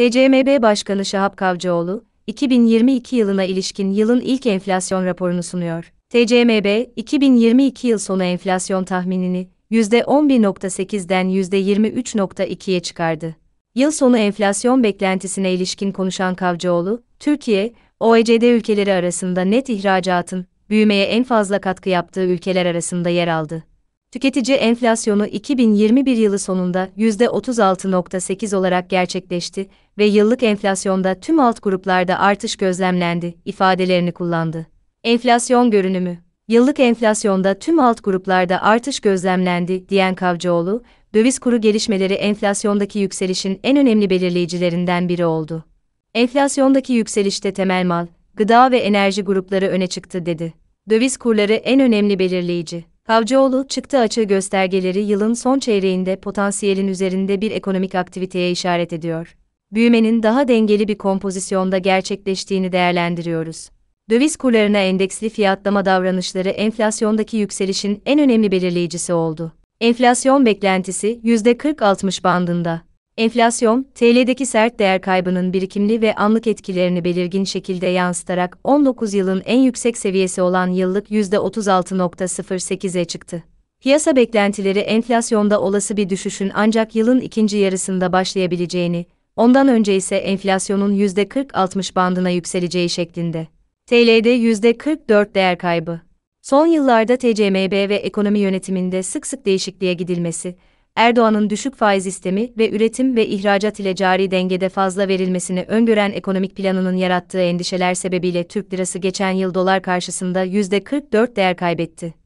TCMB Başkanı Şahap Kavcıoğlu, 2022 yılına ilişkin yılın ilk enflasyon raporunu sunuyor. TCMB, 2022 yıl sonu enflasyon tahminini %11.8'den %23.2'ye çıkardı. Yıl sonu enflasyon beklentisine ilişkin konuşan Kavcıoğlu, Türkiye, OECD ülkeleri arasında net ihracatın büyümeye en fazla katkı yaptığı ülkeler arasında yer aldı tüketici enflasyonu 2021 yılı sonunda %36.8 olarak gerçekleşti ve yıllık enflasyonda tüm alt gruplarda artış gözlemlendi ifadelerini kullandı. Enflasyon görünümü Yıllık enflasyonda tüm alt gruplarda artış gözlemlendi diyen Kavcıoğlu, döviz kuru gelişmeleri enflasyondaki yükselişin en önemli belirleyicilerinden biri oldu. Enflasyondaki yükselişte temel mal, gıda ve enerji grupları öne çıktı dedi. Döviz kurları en önemli belirleyici. Avcıoğlu, çıktı açığı göstergeleri yılın son çeyreğinde potansiyelin üzerinde bir ekonomik aktiviteye işaret ediyor. Büyümenin daha dengeli bir kompozisyonda gerçekleştiğini değerlendiriyoruz. Döviz kurlarına endeksli fiyatlama davranışları enflasyondaki yükselişin en önemli belirleyicisi oldu. Enflasyon beklentisi %40-60 bandında. Enflasyon, TL'deki sert değer kaybının birikimli ve anlık etkilerini belirgin şekilde yansıtarak 19 yılın en yüksek seviyesi olan yıllık %36.08'e çıktı. Piyasa beklentileri enflasyonda olası bir düşüşün ancak yılın ikinci yarısında başlayabileceğini, ondan önce ise enflasyonun %40-60 bandına yükseleceği şeklinde. TL'de %44 değer kaybı. Son yıllarda TCMB ve ekonomi yönetiminde sık sık değişikliğe gidilmesi, Erdoğan'ın düşük faiz sistemi ve üretim ve ihracat ile cari dengede fazla verilmesini öngören ekonomik planının yarattığı endişeler sebebiyle Türk lirası geçen yıl dolar karşısında %44 değer kaybetti.